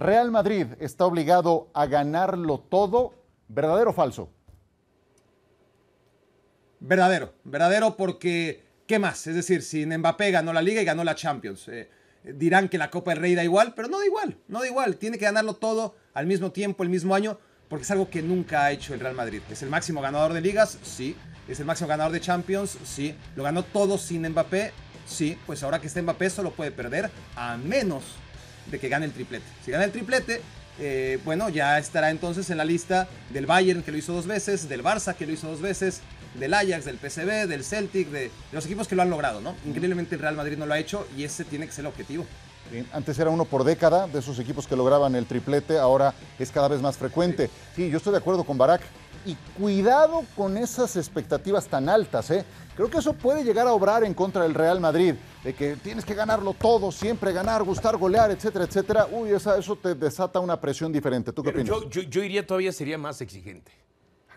¿Real Madrid está obligado a ganarlo todo? ¿Verdadero o falso? Verdadero, verdadero porque ¿qué más? Es decir, sin Mbappé ganó la liga y ganó la Champions. Eh, dirán que la Copa del Rey da igual, pero no da igual, no da igual. Tiene que ganarlo todo al mismo tiempo, el mismo año, porque es algo que nunca ha hecho el Real Madrid. ¿Es el máximo ganador de ligas? Sí. ¿Es el máximo ganador de Champions? Sí. ¿Lo ganó todo sin Mbappé? Sí. Pues ahora que está Mbappé solo puede perder a menos que gane el triplete. Si gana el triplete, eh, bueno, ya estará entonces en la lista del Bayern que lo hizo dos veces, del Barça que lo hizo dos veces, del Ajax, del PCB, del Celtic, de, los equipos que lo han logrado, ¿no? Increíblemente el Real Madrid no lo ha hecho y ese tiene que ser el objetivo. Antes era uno por década de esos equipos que lograban el triplete, ahora es cada vez más frecuente. Sí, yo estoy de acuerdo con Barak y cuidado con esas expectativas tan altas. ¿eh? Creo que eso puede llegar a obrar en contra del Real Madrid, de que tienes que ganarlo todo, siempre ganar, gustar, golear, etcétera, etcétera. Uy, eso te desata una presión diferente. ¿Tú qué Yo, iría todavía, sería más exigente.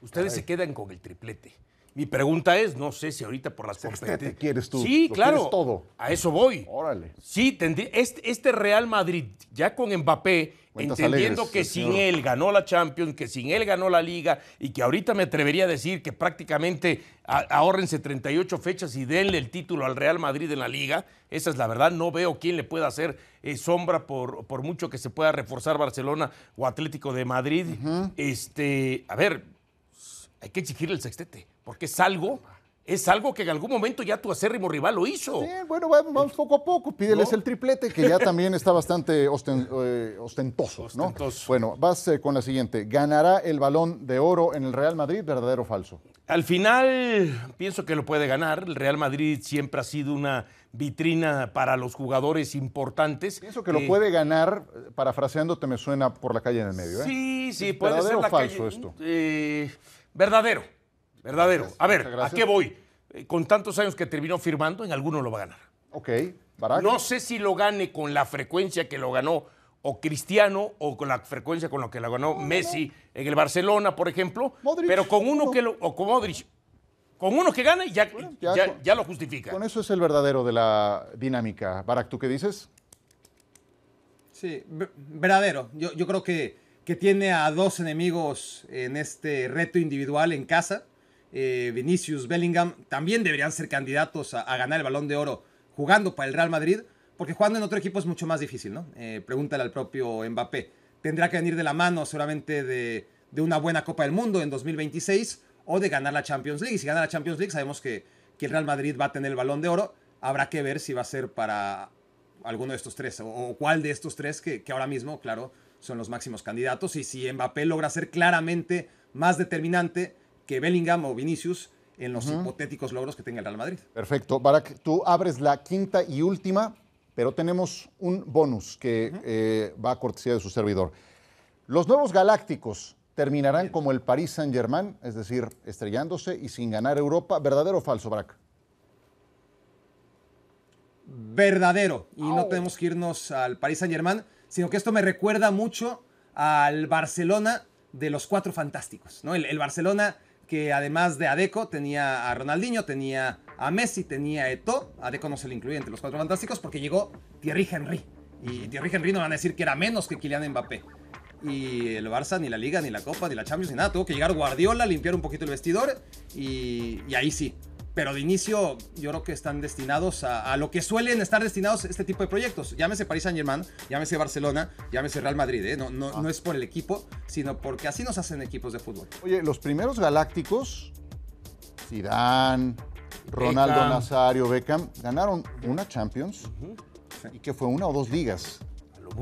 Ustedes se quedan con el triplete. Mi pregunta es, no sé si ahorita por las competencias. quieres tú. Sí, claro. A eso voy. Órale. Sí, este, este, Real Madrid, ya con Mbappé, entendiendo que sin él ganó la Champions, que sin él ganó la Liga, y que ahorita me atrevería a decir que prácticamente ahorrense 38 fechas y denle el título al Real Madrid en la Liga. Esa es la verdad. No veo quién le pueda hacer eh, sombra por, mucho que se pueda reforzar Barcelona o Atlético de Madrid. Este, a ver, hay que exigirle el sextete porque es algo es algo que en algún momento ya tu acérrimo rival lo hizo. bueno, vamos eh, poco a poco. Pídeles el triplete, que ya también está bastante eh, ostentoso, ¿no? Bueno, vas eh, con la siguiente. ¿Ganará el balón de oro en el Real Madrid, verdadero o falso? Al final, pienso que lo puede ganar. El Real Madrid siempre ha sido una vitrina para los jugadores importantes. Pienso que lo puede ganar, parafraseándote, me suena por la calle en el medio. Sí, sí, puede ser. ¿Verdadero o falso esto? verdadero. Verdadero. a ver, ¿a qué voy? Eh, con tantos años que terminó firmando, en alguno lo va a ganar. Ok, Barack. No sé si lo gane con la frecuencia que lo ganó o Cristiano o con la frecuencia con la que lo ganó Messi en el Barcelona, por ejemplo, pero con uno que lo o con Modric con uno que gane ya, ya, lo justifica. Con eso es el verdadero de la dinámica. ¿Barack ¿tú qué dices? Sí, verdadero. Yo, creo que, que, tiene a dos enemigos en este reto individual en casa. Eh, Vinicius, Bellingham, también deberían ser candidatos a, ganar el balón de oro jugando para el Real Madrid, porque jugando en otro equipo es mucho más difícil, ¿no? Eh, pregúntale al propio Mbappé. Tendrá que venir de la mano seguramente de, una buena Copa del Mundo en 2026 o de ganar la Champions League. Y si gana la Champions League, sabemos que, el Real Madrid va a tener el balón de oro. Habrá que ver si va a ser para alguno de estos tres o, cuál de estos tres que, que, ahora mismo, claro, son los máximos candidatos. Y si Mbappé logra ser claramente más determinante que Bellingham o Vinicius en los hipotéticos logros que tenga el Real Madrid. Perfecto. Barak, tú abres la quinta y última, pero tenemos un bonus que eh, va a cortesía de su servidor. Los nuevos galácticos terminarán como el Paris Saint-Germain, es decir, estrellándose y sin ganar Europa. ¿Verdadero o falso, Barak? Verdadero. Y no tenemos que irnos al Paris Saint-Germain, sino que esto me recuerda mucho al Barcelona de los cuatro fantásticos. ¿no? el Barcelona que además de Adeco tenía a Ronaldinho, tenía a Messi, tenía a Eto. Adeco no se le incluía entre los cuatro fantásticos porque llegó Thierry Henry. Y Thierry Henry no van a decir que era menos que Kylian Mbappé. Y el Barça, ni la Liga, ni la Copa, ni la Champions, ni nada. Tuvo que llegar Guardiola, limpiar un poquito el vestidor. Y, y ahí sí, pero de inicio yo creo que están destinados a, lo que suelen estar destinados este tipo de proyectos. Llámese parís Saint Germain, llámese Barcelona, llámese Real Madrid. ¿eh? No, ah. no, es por el equipo, sino porque así nos hacen equipos de fútbol. Oye, los primeros galácticos, Zidane, Ronaldo Nazario, Beckham, ganaron una Champions y que fue una o dos ligas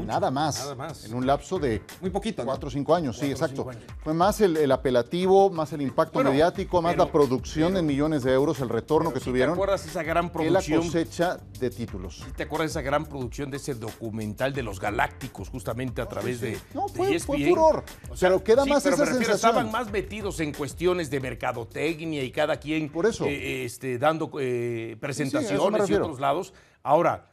nada, más, En un lapso de. Muy Cuatro o cinco años, sí, exacto. Fue más el, apelativo, más el impacto mediático, más la producción en millones de euros, el retorno que tuvieron. ¿Te acuerdas esa gran producción? la cosecha de títulos. ¿Te acuerdas esa gran producción de ese documental de los galácticos, justamente a través de. No, fue, e furor. O sea, pero queda más esa sensación. Estaban más metidos en cuestiones de mercadotecnia y cada quien. Por eso. Eh, este, dando eh, presentaciones y otros lados. Ahora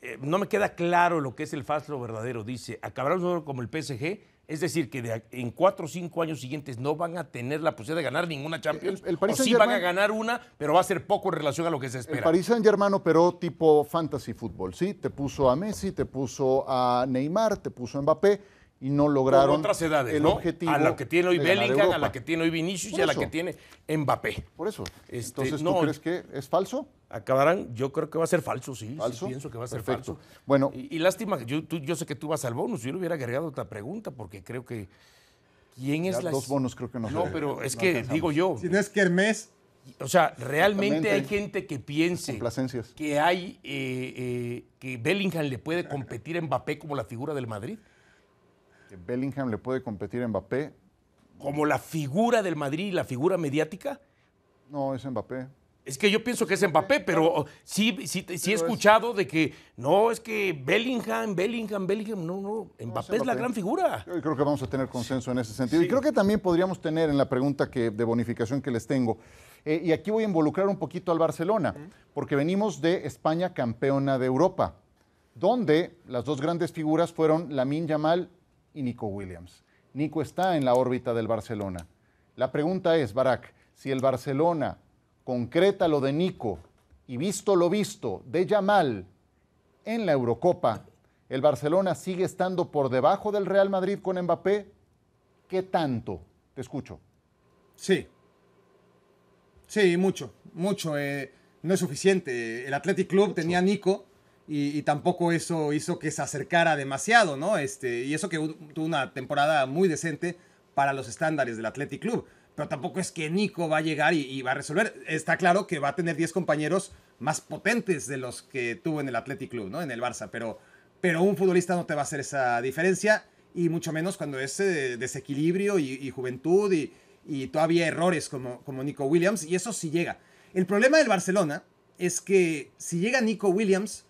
eh, no me queda claro lo que es el falso verdadero. Dice, acabarán como el PSG, es decir, que en cuatro o cinco años siguientes no van a tener la posibilidad de ganar ninguna Champions. o sí van a ganar una, pero va a ser poco en relación a lo que se espera. El Paris Saint Germain operó tipo fantasy fútbol, ¿sí? Te puso a Messi, te puso a Neymar, te puso a Mbappé y no lograron otras edades, el objetivo. A la que tiene hoy Bellingham, a la que tiene hoy Vinicius y a la que tiene Mbappé. Por eso. Este, Entonces, ¿tú no, crees que es falso? Acabarán, yo creo que va a ser falso, sí. pienso que va a ser falso. Bueno. Y, lástima, yo, yo sé que tú vas al bonus. Yo le hubiera agregado otra pregunta porque creo que. ¿Quién es la.? Dos bonos creo que no No, pero es que digo yo. Si no es Hermes. O sea, realmente hay gente que piense que hay eh, eh, que Bellingham le puede competir a Mbappé como la figura del Madrid. ¿Bellingham le puede competir a Mbappé? ¿Como la figura del Madrid y la figura mediática? No, es Mbappé. Es que yo pienso que es Mbappé, pero sí, sí, he escuchado de que no, es que Bellingham, Bellingham, Bellingham, no, no, Mbappé, es, la gran figura. Yo creo que vamos a tener consenso en ese sentido. Y creo que también podríamos tener en la pregunta de bonificación que les tengo, eh, y aquí voy a involucrar un poquito al Barcelona, porque venimos de España campeona de Europa, donde las dos grandes figuras fueron Lamin Yamal y Nico Williams. Nico está en la órbita del Barcelona. La pregunta es, Barak, si el Barcelona concreta lo de Nico y visto lo visto de Yamal en la Eurocopa, ¿el Barcelona sigue estando por debajo del Real Madrid con Mbappé? ¿Qué tanto? Te escucho. Sí. Sí, mucho, mucho. Eh, no es suficiente. El Athletic Club tenía Nico y, tampoco eso hizo que se acercara demasiado, ¿no? Este, y eso que tuvo una temporada muy decente para los estándares del Athletic Club. Pero tampoco es que Nico va a llegar y, va a resolver. Está claro que va a tener 10 compañeros más potentes de los que tuvo en el Athletic Club, ¿no? En el Barça. Pero, pero un futbolista no te va a hacer esa diferencia. Y mucho menos cuando es eh, desequilibrio y, y juventud y, todavía errores como, como Nico Williams. Y eso sí llega. El problema del Barcelona es que si llega Nico Williams,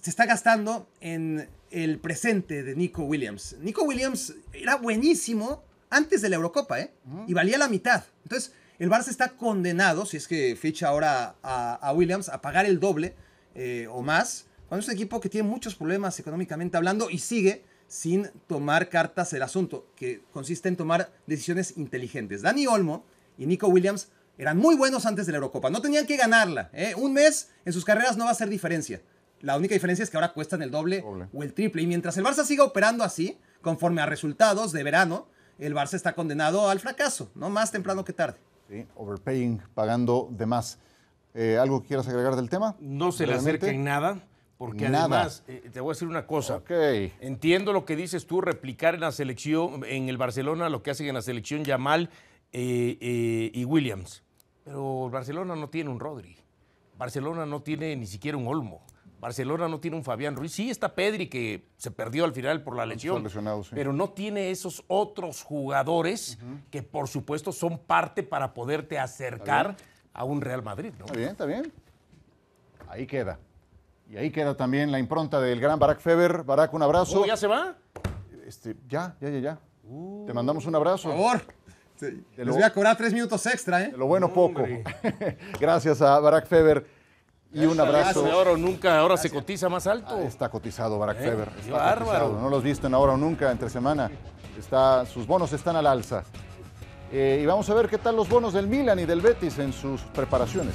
se está gastando en el presente de Nico Williams. Nico Williams era buenísimo antes de la Eurocopa, ¿eh? Y valía la mitad. Entonces, el Barça está condenado, si es que ficha ahora a, Williams, a pagar el doble eh, o más, cuando es un equipo que tiene muchos problemas económicamente hablando y sigue sin tomar cartas el asunto, que consiste en tomar decisiones inteligentes. Dani Olmo y Nico Williams eran muy buenos antes de la Eurocopa, no tenían que ganarla. ¿eh? Un mes en sus carreras no va a hacer diferencia. La única diferencia es que ahora cuestan el doble, o el triple. Y mientras el Barça siga operando así, conforme a resultados de verano, el Barça está condenado al fracaso, no más temprano que tarde. Sí, overpaying, pagando de más. Eh, ¿Algo que quieras agregar del tema? No se le acerca en nada. Porque además, eh, te voy a decir una cosa. Entiendo lo que dices tú, replicar en la selección, en el Barcelona, lo que hacen en la selección Yamal eh, y Williams. Pero el Barcelona no tiene un Rodri. Barcelona no tiene ni siquiera un Olmo. Barcelona no tiene un Fabián Ruiz. Sí está Pedri, que se perdió al final por la lesión. Pero no tiene esos otros jugadores que, por supuesto, son parte para poderte acercar a un Real Madrid. ¿no? Está bien, está bien. Ahí queda. Y ahí queda también la impronta del gran Barack Feber. Barack, un abrazo. Oh, ¿Ya se va? Este, ya, ya, ya, ya. Uh. Te mandamos un abrazo. Por favor. Les voy a cobrar tres minutos extra, ¿eh? lo bueno, poco. Gracias a Barack Feber. Y un abrazo. Ahora oro nunca, ahora se cotiza más alto. Ah, está cotizado Barack eh, No los viste en ahora o nunca, entre semana. Está, sus bonos están al alza. Eh, y vamos a ver qué tal los bonos del Milan y del Betis en sus preparaciones.